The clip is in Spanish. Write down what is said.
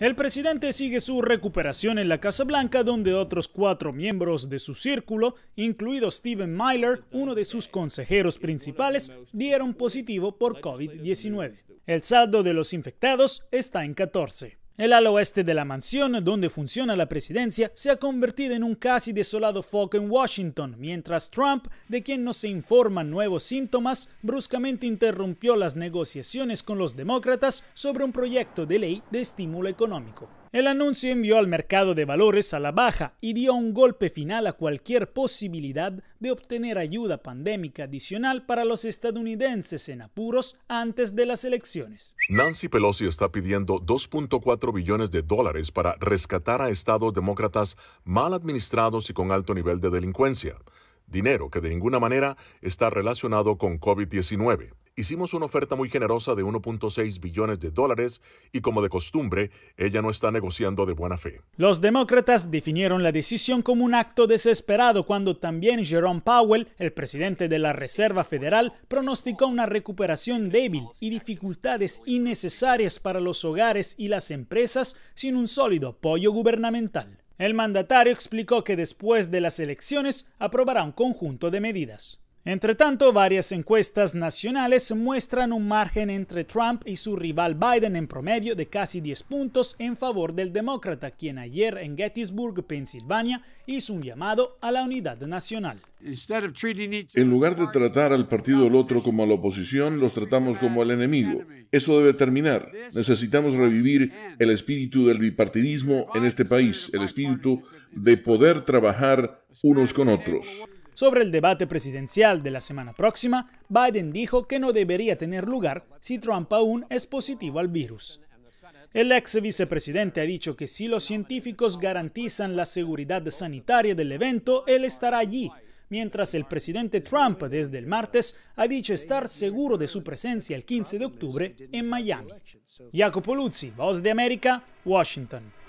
El presidente sigue su recuperación en la Casa Blanca, donde otros cuatro miembros de su círculo, incluido Steven Miller, uno de sus consejeros principales, dieron positivo por COVID-19. El saldo de los infectados está en 14. El ala oeste de la mansión donde funciona la presidencia se ha convertido en un casi desolado foco en Washington, mientras Trump, de quien no se informan nuevos síntomas, bruscamente interrumpió las negociaciones con los demócratas sobre un proyecto de ley de estímulo económico. El anuncio envió al mercado de valores a la baja y dio un golpe final a cualquier posibilidad de obtener ayuda pandémica adicional para los estadounidenses en apuros antes de las elecciones. Nancy Pelosi está pidiendo 2.4 billones de dólares para rescatar a estados demócratas mal administrados y con alto nivel de delincuencia, dinero que de ninguna manera está relacionado con COVID-19 hicimos una oferta muy generosa de 1.6 billones de dólares y como de costumbre, ella no está negociando de buena fe. Los demócratas definieron la decisión como un acto desesperado cuando también Jerome Powell, el presidente de la Reserva Federal, pronosticó una recuperación débil y dificultades innecesarias para los hogares y las empresas sin un sólido apoyo gubernamental. El mandatario explicó que después de las elecciones aprobará un conjunto de medidas. Entre tanto, varias encuestas nacionales muestran un margen entre Trump y su rival Biden en promedio de casi 10 puntos en favor del demócrata, quien ayer en Gettysburg, Pensilvania, hizo un llamado a la unidad nacional. En lugar de tratar al partido del otro como a la oposición, los tratamos como al enemigo. Eso debe terminar. Necesitamos revivir el espíritu del bipartidismo en este país, el espíritu de poder trabajar unos con otros. Sobre el debate presidencial de la semana próxima, Biden dijo que no debería tener lugar si Trump aún es positivo al virus. El ex vicepresidente ha dicho que si los científicos garantizan la seguridad sanitaria del evento, él estará allí, mientras el presidente Trump desde el martes ha dicho estar seguro de su presencia el 15 de octubre en Miami. Jacopo Luzzi, Voz de América, Washington.